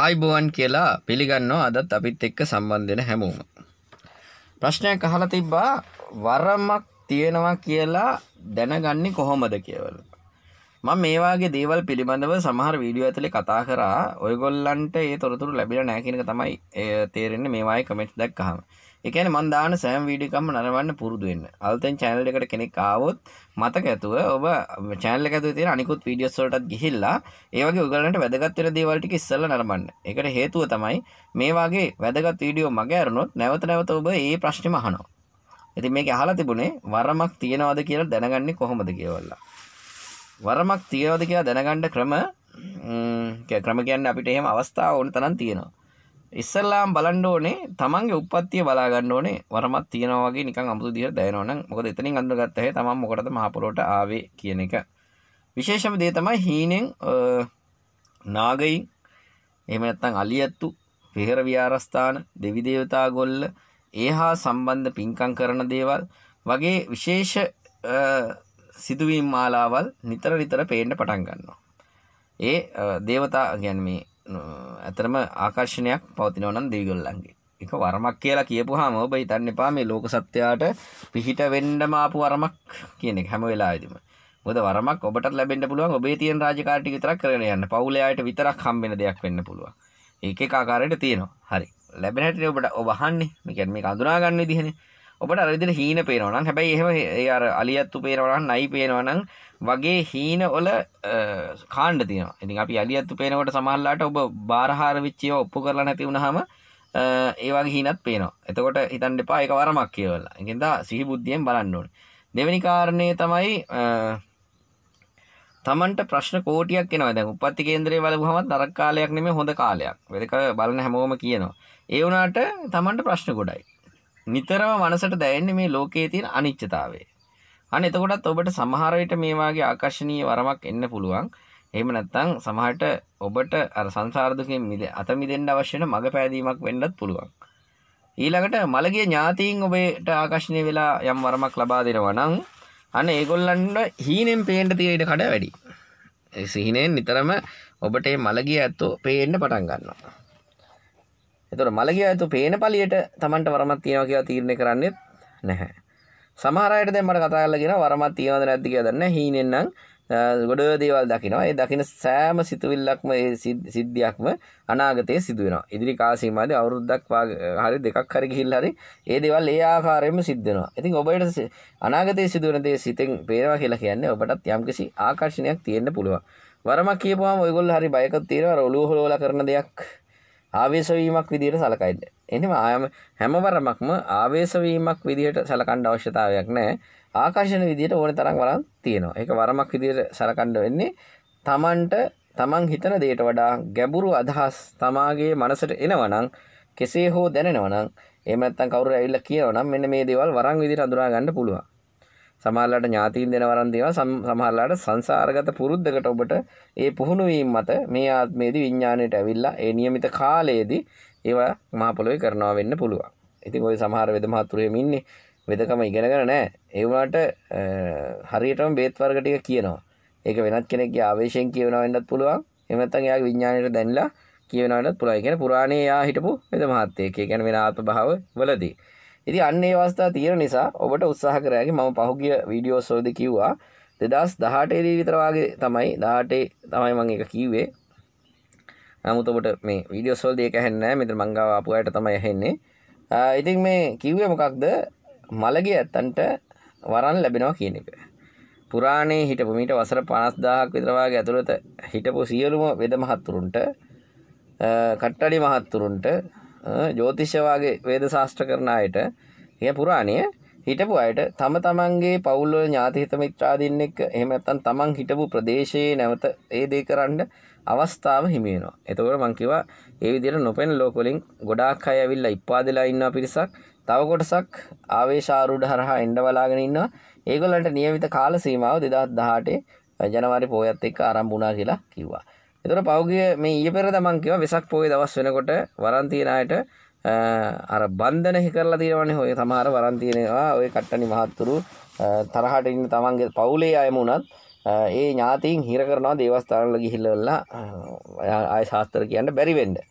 ආයිබුවන් කියලා පිළිගන්නවා අදත් අපිත් එක්ක සම්බන්ධෙන හැමෝම. ප්‍රශ්නයක් අහලා තිබ්බා වරමක් තියෙනවා කියලා දැනගන්නේ කොහොමද කියවල. මම මේ වාගේ දේවල් පිළිබඳව සමහර වීඩියෝ ඇතුලේ කතා කරා. ඔයගොල්ලන්ට ඒ තොරතුරු ලැබිලා නැහැ කියන එක තමයි තේරෙන්නේ මේ වායේ කමෙන්ට් දැක්කහම. එකන මන්දාන සෑම් වීඩිකම්ම නරවන්න පුරදුවෙන්න අල්තෙන් චැනල් එකට කෙනෙක් ආවොත් මතක ඇතුව ඔබ චැනල ඇතු තිය අනිකුත් වීඩියස්වලටත් ගිහිල්ලා ඒවගේ උගලට වැදගත්තර දේවල්ටි ඉස්සල්ල නරබන්න එකට හේතුව තමයි මේවාගේ වැදගත් වීඩියෝ මගේ අරුණොත් නැවත නැවත ඔබ ඒ ප්‍රශ්න මහනෝ ඇති මේක අහලා තිබුණේ වරමක් තියෙනවාද කියලා දැනගන්නේ කොහොමද කියවල්ලා වරමක් තියවද කියලා දැනගණ්ඩ ක්‍රම ක්‍රම කියන්න අපිට එහෙම අවස්ථාව ඕන තනන් තියෙනවා ඉස්සල්ලාම් බලන්න ඕනේ තමන්ගේ උපත්තිය බලාගන්න ඕනේ වරමත් තියෙනවා වගේ නිකන් අමුතු දිහට දැනෙනවා නම් මොකද එතනින් අඳුරගත්ත හැයි තමන් මොකටද මහ පොළොවට ආවේ කියන එක විශේෂම දේ තමයි හීනෙන් නාගයින් එහෙම නැත්නම් අලියැත්තු පෙහෙර විහාරස්ථාන දෙවි දේවතා ගොල්ල ඒ හා සම්බන්ධ පින්කම් කරන දේවල් වගේ විශේෂ සිදුවීම් මාලාවල් නිතර නිතර පේන්න පටන් ගන්නවා. ඒ දේවතා ගැන මේ ඇතරම ආකර්ශණයක් පවතිනවනන් දෙවිගොල්ලන්ගේ එක වරමක් කියලා කියපු හාම ඔබ ඉතන්න එපා මේ ලෝක සත්‍යයාට පිහිට වෙන්ඩම ආපු වරමක් කියන එක හැම වෙලාදිම ොද වරමක් ඔබට ලැබෙන්ට පුළුවන් ඔබේ තියන් රාජකාටි විතරක් කරන යන්න පවුලයායට විතරක් හම්බෙන දෙයක් වෙන්න පුළුවන් ඒක ආකාරයට තියෙනවා හරි ලැබෙනට ඔබට ඔබහන්නේ මේකැන් මේ අඳුනාගන්න දිහෙන ඔබට අරදිට හීන පේනවනම් හැබැයි එහෙම අර අලියත්තු පේනවනම් නයි පේනවනම් වගේ හීන ඔල කාණ්ඩ තියෙනවා ඉතින් අපි අලියත්තු පේනකොට සමහරලාට ඔබ බාරහාර විච්චිය ඔප්පු කරලා නැති වුනහම ඒවාගේ හීනත් පේනවා එතකොට හිතන් දෙපා එක වරමක් කියවලා එකදා සිහි බුද්ධියෙන් බලන්න ඕන දෙවැනි කාරණය තමයි තමන්ට ප්‍රශ්න කෝටියක් එනවා දැන් උපත්ති කේන්දරේ බලපුවම නරක කාලයක් නෙමෙයි හොඳ කාලයක්. වෙදක බලන හැමෝම කියනවා. ඒ වුණාට තමන්ට ප්‍රශ්න ගොඩයි. නිතරම මනසට දැනෙන්නේ මේ ලෝකයේ තියෙන අනිත්‍යතාවය. අන්න එතකොටත් ඔබට සමහර විට මේ වාගේ ආකර්ෂණීය වරමක් එන්න පුළුවන්. එහෙම නැත්නම් සමහරට ඔබට අර සංසාර දුකෙන් අත මිදෙන්න අවශ්‍ය වෙන මඟ පෑදීමක් වෙන්නත් පුළුවන්. ඊළඟට මළගිය ඥාතීන් ඔබට ආකර්ෂණය වෙලා යම් වරමක් ලබා දෙනවා නම් අන්න ඒගොල්ලන්ට හීනෙන් පේන්න තියෙන ඉඩ කඩ වැඩි. ඒ සිහිනෙන් නිතරම ඔබට මේ මළගිය ඇත්තෝ පේන්න පටන් ගන්නවා. එතොට මළගිය ඇතු පේන පලියට තමන්ට වරමත් තියෙනවා කියලා තීරණය කරන්නේ නැහැ සමහරයට දෙමට කතාල්ලගෙන වරමත් තියවද නැති කියදන්න හීනෙන්නම් ගොඩ දේවල් දකිනවා ඒ දකින සෑම සිතුවිල්ලක්ම ඒ සිද්ධියක්ම අනාගතය සිදුවෙනවා ඉදිරි කාසීමද අවුරුද්දක් හරි දෙකක් හරි ගිහිල් හරි ඒ දෙවල් ඒ ආකාරයම සිද්ධනවා ඉතින් ඔබට අනාගතය සිදුවන දේ සිතෙන් පේනවා කියලා කියන්නේ ඔබටත් යම්කිසි ආකර්ශණයක් තියෙන්න්න පුළුව වරමක් කියපුවාම ඔයගොල් හරි බයකත් තියෙනවා රොලු හොලෝල කරන දෙයක් ආවේශවීමක් විදිහට සලකයිද. එනිම ආයම හැමවරමක්ම ආවේශවීමක් විදිහට සලකණ්ඩ අවශ්‍යතාවයක් නෑ ආකර්ශණ විදිහට ඕන තරම් වරන් තියෙනවා එක වරමක් විදිහට සලකණ්ඩ වෙන්නේ තමන්ට තමන් හිතන දේට වඩා ගැඹුරු අදහස් තමාගේ මනසට එනවනං කෙසේ හෝ දැනෙනවනං එමත්තන් කවුරු ඇල්ල කියවනම් මෙන්න මේ දේවල් වරං විදිට අඳුරා ගන්න පුළුවන් සමහරලාට ඥාතීන් දෙන වරන් දේවා සමහරලාට සංසාරගත පුරුද්දකට ඔබට ඒ පුහුණු වීම මත මේ ආත්මයේදී විඥාණයට ඇවිල්ලා ඒ નિયમિત කාලයේදී ඒවා මහ පොළොවේ කරනවා වෙන්න පුළුවන්. ඉතින් ওই සමහර වෙද මහතුරු එහෙම ඉන්නේ වෙදකම ඉගෙනගෙන නැහැ. ඒ වුණාට හරියටම බේත් වර්ග ටික කියනවා. ඒක වෙනත් කෙනෙක්ගේ ආවේශයෙන් කියනවා වෙන්නත් පුළුවන්. එහෙම නැත්නම් එයාගේ විඥාණයට දැනලා කියවෙනවට පුළුවන්. ඒ කියන්නේ පුරාණේ යා හිටපු වෙද මහත්තයෙක්. ඒ කියන්නේ වෙන ආත්ම භාව වලදී. ඉති අන්නේ අවස්ථා තියෙන නිසා ඔබට උත්සාහ කරෑගේ මම පහුගිය වීඩියෝ සෝද කිව්වා දෙදස් දහටේදී විතරවාගේ තමයි දාටේ තමයි මං එක කීවේ නමුත් ඔබට මේ වීඩියෝ සෝල් දෙක හැන්නෑ මෙතර මංගාව අපපුයට තමයි හෙන්නේ ඉතින් මේ කිව්වේ මොකක්ද මළගේ ඇත්තන්ට වරන් ලැබෙනවා කියන එක පුරාණේ හිටපු මීට වසර පනස්දාහක් විතරවාගේ ඇතුළත හිටපු සියලුම වෙද මහත්තුරුන්ට කට්ටඩි මහත්තුරුන්ට ජෝතිෂ්‍යවාගේ වේද ශාස්ත්‍ර කරන අයට එය පුරාණය හිටපු අයට තම තමන්ගේ පවුල්ල ඥාතිහිත මිත්‍රාදින්න එක් එහෙම නැත්තම් තමන් හිටපු ප්‍රදේශයේ නැවත ඒ දේ කරන්න අවස්ථාව හිමි වෙනවා. එතකොට මං කිව්වා ඒ විදිහට නොපෙන ලෝක වලින් ගොඩාක් අය ඇවිල්ලා ඉප්පාදලා ඉන්නා පිරිසක් තව කොටසක් ආවේශාරූඪ හරහා එන්න බලාගෙන ඉන්නවා. ඒගොල්ලන්ට નિયમિત කාල සීමාව 2018 ජනවාරි පොයත් එක්ක ආරම්භ වුණා කියලා කිව්වා. එතර පෞගිය මේ ඊ පෙර තමන්කිව වෙසක් පෝය දවස් වෙනකොට වරන්තියනයට අර බන්ධන හිකරලා තියෙනවන්නේ හොය සමහර වරන්තියනවා ඔය කට්ටනි මහත්තුරු තරහට ඉන්න තමන්ගේ පවුලේ අයම වුණත් ඒ ඥාතීන් හිර කරනවා දේවස්ථානල ගිහිල්ලවෙල්ලා ආය ශාස්තර කියන්න බැරිවෙඩ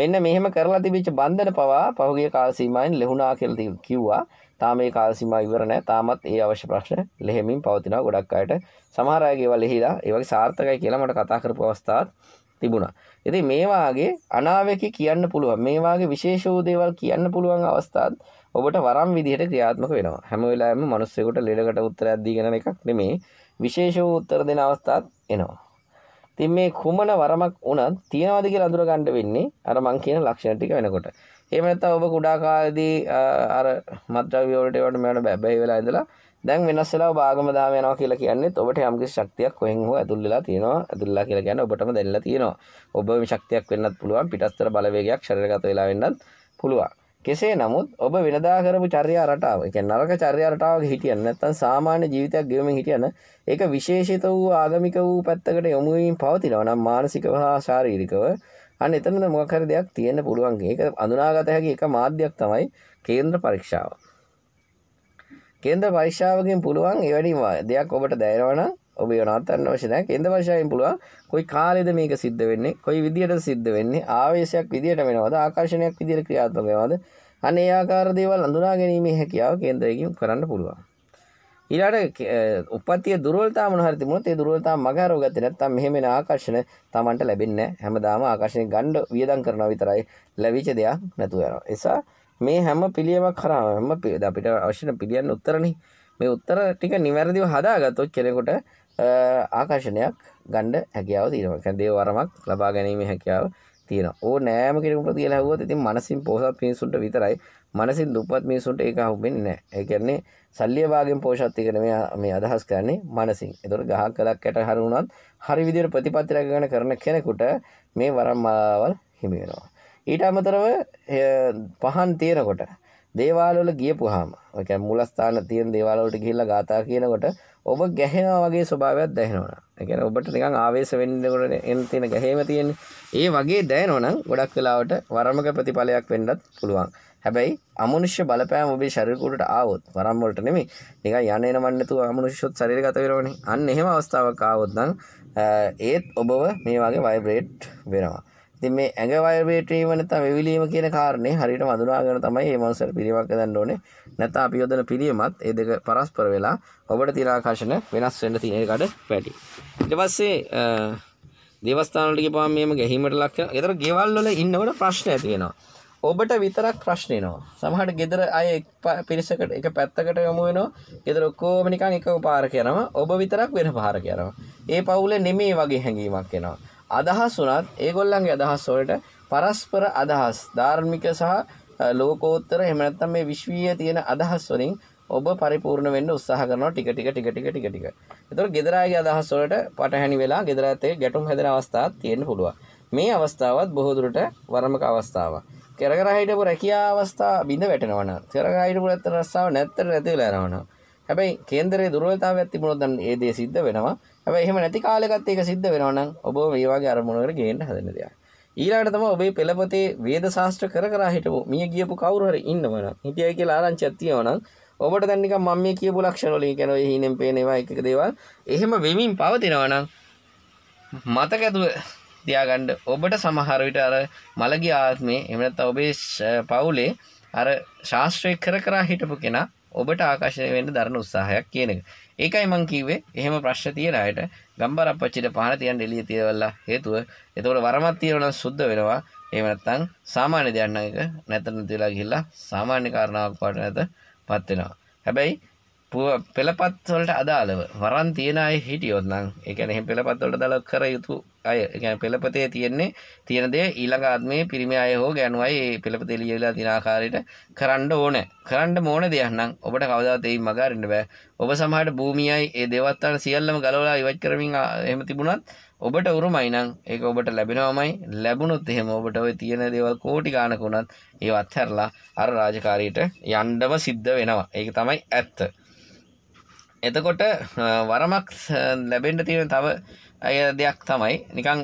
මෙන්න මෙහෙම කරලා තිබිච්ච බන්ධන පවා පහුගේ කාල්සීමයින් ලෙහුණා කෙල්ති කිව්වා තාම මේ කාල සීමා ඉවර නැහැ. තාමත් ඒ අවශ්‍ය ප්‍රශ්න ලෙහෙමින් පවතිනවා ගොඩක් අයට. සමහර අය ඒවා ලෙහිලා ඒ වගේ සාර්ථකයි කියලා මට කතා කරපු අවස්ථාත් තිබුණා. ඉතින් මේ වාගේ අනාවැකි කියන්න පුළුවන්. මේ වාගේ විශේෂ වූ දේවල් කියන්න පුළුවන් අවස්ථාත් ඔබට වරම් විදිහට ක්‍රියාත්මක වෙනවා. හැම වෙලාවෙම මිනිස්සුෙකුට ලෙඩකට උත්තරයක් දීගෙන එකක් නෙමෙයි. විශේෂ වූ උත්තර දෙන අවස්ථාත් එනවා. ඉතින් මේ කුමන වරමක් වුණත් තියනවාද කියලා අඳුර ගන්න වෙන්නේ අර මං කියන ලක්ෂණ ටික වෙනකොට. ඒමනත ඔබ කුඩාකාදී අර මත්‍රවියෝට වට මෙට බැබැයි වෙලා ඉඳලා දැන් වෙනස්සලා භාගමදාම යනවා කියලා කියන්නේ ඔබට යම්කි ශක්තියක් කොහෙන් හෝ ඇතුල්ලා තියෙනවා ඇතුල්ලා කියලා කියන්නේ ඔබටම දැල්ලා තියෙනවා ඔබ මේ ශක්තියක් වෙන්නත් පුළුවන් පිටස්තර බලවේගයක් ශරීරගත වෙලා වෙන්නත් පුළුවන් කෙසේ නමුත් ඔබ වෙනදා කරපු චර්යා රටාව එක නරක චර්යා රටාවක හිටියන්න නැත්තම් සාමාන්‍ය ජීවිතයක් ගෙවමින් හිටියන ඒක විශේෂිත වූ ආගමික වූ පැත්තකට යොමු වීම පවතිනවා නම් මානසිකව හා ශාරීරිකව අන්න එතනද මොකක් හරි දෙයක් තියෙන්න පුළුවන්. ඒක අඳුනාගත හැකි එක මාධ්‍යයක් තමයි කේන්ද්‍ර පරීක්ෂාව. කේන්ද්‍ර පරීක්ෂාවකින් පුළුවන් එවැනි දෙයක් ඔබට දැනෙනවා නම් ඔබ ඒව නවත්තන්න අවශ්‍ය නැහැ. කේන්ද්‍ර පරීක්ෂාවෙන් පුළුවන් කොයි කාලෙද මේක සිද්ධ වෙන්නේ? කොයි විදියටද සිද්ධ වෙන්නේ? ආවේශයක් විදියට වෙනවද? ආකර්ෂණයක් විදියට ක්‍රියාත්මක වෙනවද? අන්න ඒ ආකාර දේවල් අඳුනා ගැනීමේ හැකියාව කේන්ද්‍රයෙන් කරන්න පුළුවන්. ඊට උපතිය දුරල්තා මනහරති මුණේ දුරල්තා මගරෝ ගත නැත්තම් මෙහෙමෙන ආකර්ශණ තමන්ට ලැබෙන්න හැමදාම ආකර්ශණය ගණ්ඩ වියදන් කරන විතරයි ලැවිච දෙයක් නැතු යනවා. එසා මේ හැම පිළියමක් කරාම හැම පිද අපිට අවශ්‍යන පිළියන්න උත්තරණ මේ උත්තර ටික නිවැරදිව හදාගත්තොත් කෙනෙකුට ආකර්ශණයක් ගණ්ඩ හැකියාව තියෙනවා දේ වරමක් ලබා ගැනීම හැකියාව තියෙන ඕ නෑම කෙනෙකුට තිය හැවුවත් ඉතින් මනසින් පෝසත් පින්සුන්ට විතරයි මනසින් දුප්පත් මිනිසුන්ට ඒක අහුවෙන්නේ නැහැ. ඒ කියන්නේ සල්ලිය වාගෙන් පෝෂත්ති කියන මේ මේ අදහස් කරන්නේ මනසින්. ඒතකොට ගහක් කලක් යට හරුණත් හරි විදිහට ප්‍රතිපත්ති රැකගෙන කරන කෙනෙකුට මේ වරම් මාලාවල් හිමි වෙනවා. ඊට අමතරව පහන් තියනකොට දේවාලවල ගියපුවාම, ඒ කියන්නේ මූලස්ථාන තියෙන දේවාලවලට ගිහිල්ලා ගාථා කියනකොට ඔබ ගැහෙනවා වගේ ස්වභාවයක් දැනෙනවා. ඒ කියන්නේ ඔබට නිකන් ආවේශ වෙන්නකොට එන තියෙන ගැහීම තියෙන්නේ. ඒ වගේ දැනෙනවනම් ගොඩක් වෙලාවට වරමක ප්‍රතිඵලයක් වෙන්නත් පුළුවන්. හැබැයි අමනුෂ්‍ය බලපෑම ඔබේ ශරීර කුඩට ආවොත් වරම් වලට නෙමෙයි. නිකන් යන්නේ නමන්න නැතුව අමනුෂ්‍යොත් ශරීරගත වෙනවනේ. අන්න එහෙම අවස්ථාවක් ආවොත් නම් ඒත් ඔබව මේ වගේ ভাইබ්‍රේට් වෙනවා. ඉතින් මේ ඇඟ වයිබ්‍රේටරිව නැත්නම් වෙවිලීම කියන කාරණේ හරියට වඳුනාගෙන තමයි මේ මනුස්සර පිළිවක් හදන්න ඕනේ. නැත්නම් අපි යොදන පිළියමත් ඒ දෙක පරස්පර වෙලා ඔබට තිරාකර්ෂණ වෙනස් වෙන්න තියෙන එකට වැඩි. ඊට පස්සේ දේවස්ථාන වලට ගියාම මේම ගැහිමට ලක් වෙනවා. ඒතර ගෙවල් වල ඉන්නකොට ප්‍රශ්න ඇති වෙනවා. ඔබට විතරක් ප්‍රශ්න එනවා. සමහරට ගෙදර අය පිරිසකට එක පැත්තකට යමු වෙනවා. ගෙදර ඔක්කොම නිකන් එකම පාරක යනවා. ඔබ විතරක් වෙන පාරක යනවා. ඒ පවුලේ නෙමෙයි වගේ හැඟීමක් එනවා. අදහස් වුණත් ඒගොල්ලන්ගේ අදහස් වලට පරස්පර අදහස් ධාර්මික සහ ලෝකෝත්තර එහෙම නැත්නම් මේ විශ්වීය තියෙන අදහස් වලින් ඔබ පරිපූර්ණ වෙන්න උත්සාහ කරනවා ටික ටික ටික ටික ටික ටික. ඒතකොට ගෙදරාගේ අදහස් වලට පටහැනි වෙලා ගෙදරාත් එක්ක ගැටුම් හැදෙන අවස්ථාවක් තියෙන්න පුළුවන්. මේ අවස්ථාවත් බොහෝ දුරට වරමක අවස්ථාවක්. කරකර හිටපු රැකියා අවස්ථාව බිඳ වැටෙනවා නම් කරකර හිටපු රැස්තාව නැත්තර නැති වෙලා යනවා නම් හැබැයි කේන්දරේ දුර්වලතාවයක් තිබුණොත් නම් ඒ දේ සිද්ධ වෙනවා. හැබැයි එහෙම නැති කාලෙකත් ඒක සිද්ධ වෙනවා නම් ඔබ මේ වගේ අරමුණකට ගේන්න හදන දෙයක්. ඊළඟට තමයි ඔබේ පෙළපතේ වේද ශාස්ත්‍ර කර කර හිටපු මිය ගියපු කවුරු හරි ඉන්නවනම් හිටියයි කියලා ආරංචියක් තියෙනවා නම් ඔබට දැන් නිකන් මම මේ කියපු ලක්ෂණ වලින් කියන ඔය හීනෙන් පේන ඒවා එක එක දේවල් එහෙම වෙමින් පවතිනවා නම් මතක ඇතුව තියාගන්න ඔබට සමහර විට අර මලගේ ආත්මේ එහෙම නැත්නම් ඔබේ පවුලේ අර ශාස්ත්‍රය කර කර හිටපු කෙනා ඔබට ආකර්ශණය වෙන්න දරන උත්සාහයක් කියන එක. ඒකයි මං කිව්වේ එහෙම ප්‍රශ්න තියෙන අයට ගම්බර අපච්චිට පහර තියන්න එළිය තියවලා හේතුව. එතකොට වරමක් තියෙනවා නම් සුද්ධ වෙනවා. එහෙම නැත්නම් සාමාන්‍ය දෙයක් නම් එක නැතර නැතිලා ගිහිල්ලා සාමාන්‍ය කාරණාවක් පාට නැතපත් වෙනවා. හැබැයි පෙළපත් වලට අදාළව වරන් තියන අය හිටියොත් නම් ඒ කියන්නේ එහෙම පෙළපත් වලට අදාළව කර යුතු අය ගැන පෙළපතේ තියෙන්නේ තියෙන දේ ඊළඟ ආත්මයේ පිරිමි අය හෝ ගැණු අය මේ පෙළපතේ ලියලා තියෙන ආකාරයට කරන්න ඕනේ. කරන්න මොන දෙයක් නම් ඔබට කවදාවත් එයින් මග අරින්න බෑ. ඔබ සමහරට භූමියයි ඒ දේවස්ථාන සියල්ලම ගලවලා ඉවත් කරමින් එහෙම තිබුණත් ඔබට උරුමයි නම් ඒක ඔබට ලැබෙනවමයි ලැබුණොත් එහෙම ඔබට ওই තියෙන දේවල් කෝටි ගාණක උනත් ඒව අත්හැරලා අර රාජකාරියට යන්නම සිද්ධ වෙනවා. ඒක තමයි ඇත්ත. එතකොට වරමක් ලැබෙන්න තියෙන තව අය දෙයක් තමයි නිකං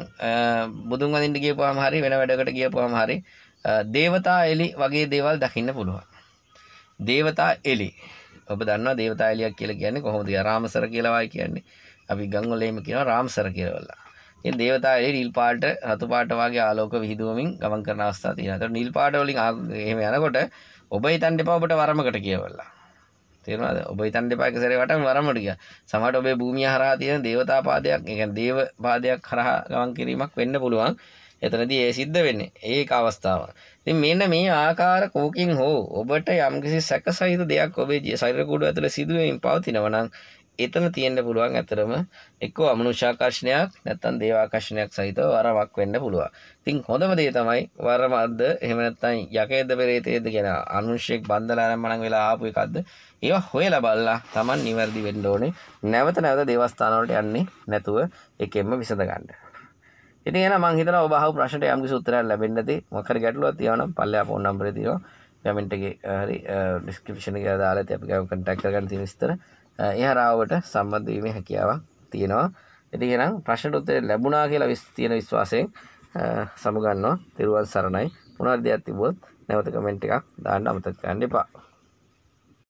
බුදුන් වදින්ට ගියපුවාම හරි වෙන වැඩකට ගියපුවාම හරි දේවතා එලි වගේ දේවල් දකින්න පුළුවන් දේවතා එලි ඔබ දන්නවා දේවතා එලියක් කියලා කියන්නේ කොහොමද රාමසර කියලාවයි කියන්නේ අපි ගංගොලේම කියනවා රාමසර කියලාවලා ඉතින් දේවතා එලි නිල් පාට රතු පාට වගේ ආලෝක විහිදුවමින් ගමන් කරන අවස්ථා තියෙනවා. ඒතර නිල් පාට වලින් එහෙම යනකොට ඔබ හිතන්න එපා ඔබට වරමකට කියවලා. තේරවාද ඔබ තන්ඩ පාක සැරවට වරමටික සමට ඔබේ භූමිය හරා තියෙන දේවතාපාදයක් එක දේව පාදයක් හරහා ගවන් කිරීමක් වෙන්න පුළුවන් එතනදී ඒ සිද්ධ වෙන්නේ ඒ අවස්ථාව ති මෙන්න මේ ආකාර කෝකින් හෝ ඔබට යම්කිසි සැක සහිත දෙයක් ඔබේ ජය සෛරකුඩු ඇතුළ සිදුවීම පවතිනවනං එතන තියෙන්න පුළුවන් ඇතරම එක්කෝ අමනුෂාකර්ශනයක් නැත්තන් දේවාකර්ශනයක් සහිතව වරමක් වෙන්න පුළුවන් තින් හොඳම දේ තමයි වරමද්ද එහෙමනත්තයි යකේද පෙරේතේද කියෙන අනුෂ්‍යයෙක් බන්ධලාරම්මනන් වෙලා ආපු එකක්ද ඒවා හොයල බල්ලා තමන් නිවැරදි වෙන්න ඕනේ නැවත නැවත දේවස්ථානවලට යන්නේ නැතුව එකෙන්ම විසඳගන්න ඉතින් එහෙනම් මං හිතනවා ඔබ අහපු ප්‍රශ්නට යම්කිසි උත්තරයක් ලැබෙන්න ඇති මොකක් හරි ගැටලුවක් තියෙනවා නම් පල්ලෙහා ෆෝන් නම්බරේ තියෙනවා කමෙන්ට් එකේ හරි ඩිස්ක්‍රිප්ෂන් එකේ දාලා තියපි ගාව කන්ටැක්ට් කරගන්න තියෙන විස්තර එහරාවට සම්බන්ධීමේ හැකියාවක් තියෙනවා එතිගෙනම් ප්‍රශ්නට උත්තරේ ලැබුණා කියලා විස් තියෙන විශ්වාසයෙන් සමුගන්නවා තෙරුවන් සරණයි මොනවාරි දෙයක් තිබුණොත් නැවත කමෙන්ට් එකක් දාන්න අමතක කරන්න එපා